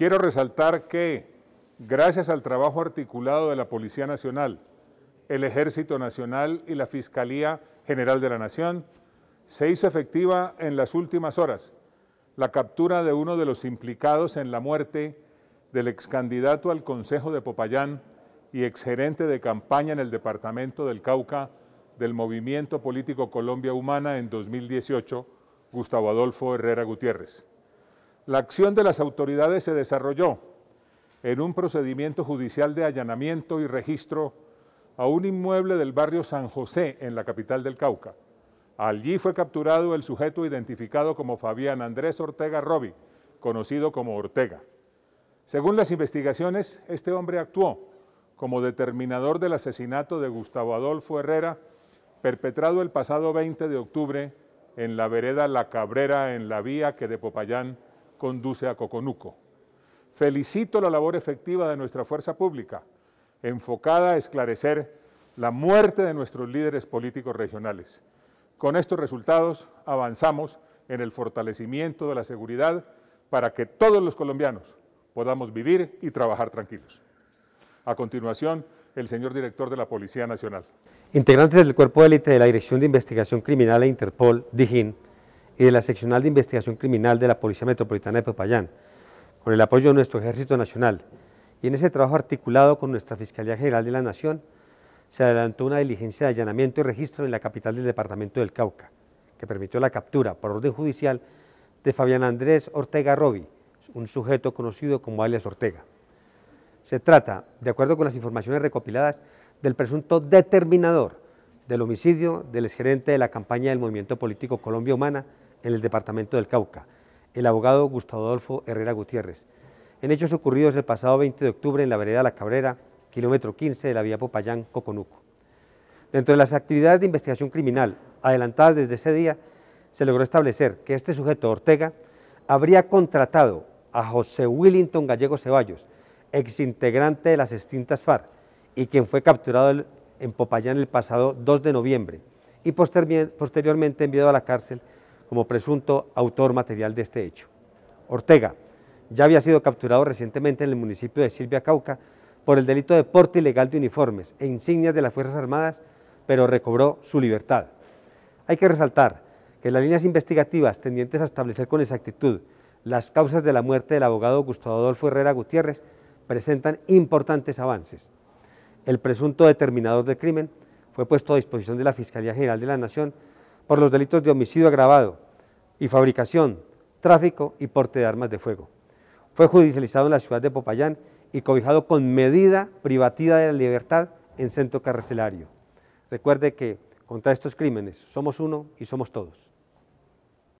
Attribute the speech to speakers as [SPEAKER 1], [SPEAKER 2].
[SPEAKER 1] Quiero resaltar que, gracias al trabajo articulado de la Policía Nacional, el Ejército Nacional y la Fiscalía General de la Nación, se hizo efectiva en las últimas horas la captura de uno de los implicados en la muerte del candidato al Consejo de Popayán y ex gerente de campaña en el departamento del Cauca del Movimiento Político Colombia Humana en 2018, Gustavo Adolfo Herrera Gutiérrez. La acción de las autoridades se desarrolló en un procedimiento judicial de allanamiento y registro a un inmueble del barrio San José en la capital del Cauca. Allí fue capturado el sujeto identificado como Fabián Andrés Ortega Robi, conocido como Ortega. Según las investigaciones, este hombre actuó como determinador del asesinato de Gustavo Adolfo Herrera, perpetrado el pasado 20 de octubre en la vereda La Cabrera, en la vía que de Popayán conduce a Coconuco. Felicito la labor efectiva de nuestra fuerza pública, enfocada a esclarecer la muerte de nuestros líderes políticos regionales. Con estos resultados avanzamos en el fortalecimiento de la seguridad para que todos los colombianos podamos vivir y trabajar tranquilos. A continuación, el señor director de la Policía Nacional.
[SPEAKER 2] Integrantes del cuerpo élite de la Dirección de Investigación Criminal e Interpol, Dijin y de la Seccional de Investigación Criminal de la Policía Metropolitana de Popayán, con el apoyo de nuestro Ejército Nacional. Y en ese trabajo articulado con nuestra Fiscalía General de la Nación, se adelantó una diligencia de allanamiento y registro en la capital del departamento del Cauca, que permitió la captura por orden judicial de Fabián Andrés Ortega Robi, un sujeto conocido como alias Ortega. Se trata, de acuerdo con las informaciones recopiladas, del presunto determinador del homicidio del exgerente de la campaña del movimiento político Colombia Humana, en el departamento del Cauca, el abogado Gustavo Adolfo Herrera Gutiérrez, en hechos ocurridos el pasado 20 de octubre en la vereda La Cabrera, kilómetro 15 de la vía Popayán-Coconuco. Dentro de las actividades de investigación criminal adelantadas desde ese día, se logró establecer que este sujeto, Ortega, habría contratado a José Willington Gallego Ceballos, exintegrante de las extintas FARC, y quien fue capturado en Popayán el pasado 2 de noviembre, y posteriormente enviado a la cárcel como presunto autor material de este hecho. Ortega ya había sido capturado recientemente en el municipio de Silvia Cauca por el delito de porte ilegal de uniformes e insignias de las Fuerzas Armadas, pero recobró su libertad. Hay que resaltar que las líneas investigativas tendientes a establecer con exactitud las causas de la muerte del abogado Gustavo Adolfo Herrera Gutiérrez presentan importantes avances. El presunto determinador del crimen fue puesto a disposición de la Fiscalía General de la Nación por los delitos de homicidio agravado y fabricación, tráfico y porte de armas de fuego. Fue judicializado en la ciudad de Popayán y cobijado con medida privativa de la libertad en centro carcelario. Recuerde que contra estos crímenes somos uno y somos todos.